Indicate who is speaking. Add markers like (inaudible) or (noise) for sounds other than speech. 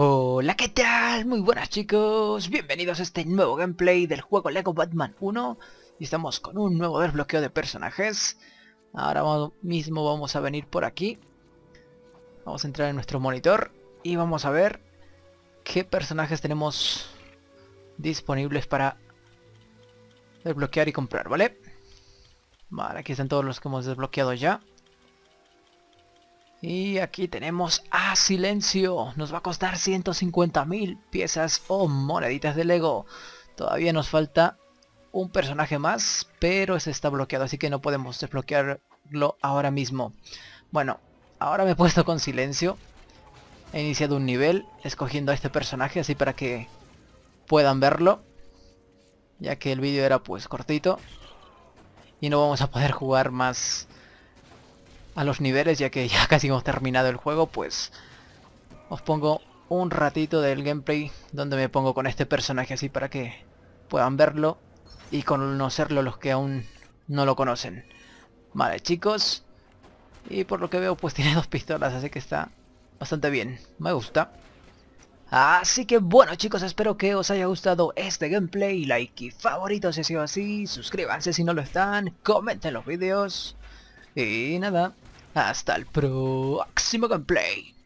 Speaker 1: Hola, ¿qué tal? Muy buenas chicos, bienvenidos a este nuevo gameplay del juego LEGO Batman 1 Y estamos con un nuevo desbloqueo de personajes Ahora mismo vamos a venir por aquí Vamos a entrar en nuestro monitor y vamos a ver qué personajes tenemos disponibles para desbloquear y comprar, ¿vale? Vale, aquí están todos los que hemos desbloqueado ya y aquí tenemos a Silencio. Nos va a costar 150.000 piezas o moneditas de Lego. Todavía nos falta un personaje más, pero ese está bloqueado, así que no podemos desbloquearlo ahora mismo. Bueno, ahora me he puesto con Silencio. He iniciado un nivel escogiendo a este personaje, así para que puedan verlo. Ya que el vídeo era pues cortito. Y no vamos a poder jugar más a los niveles, ya que ya (laughs) casi hemos terminado el juego, pues os pongo un ratito del gameplay donde me pongo con este personaje así para que puedan verlo y conocerlo los que aún no lo conocen. Vale, chicos. Y por lo que veo, pues (laughs) tiene dos pistolas, así que está bastante bien. Me gusta. Así que bueno chicos, espero que os haya gustado este gameplay, like y favorito si ha sido así, suscríbanse si no lo están, comenten los vídeos y nada, hasta el próximo gameplay.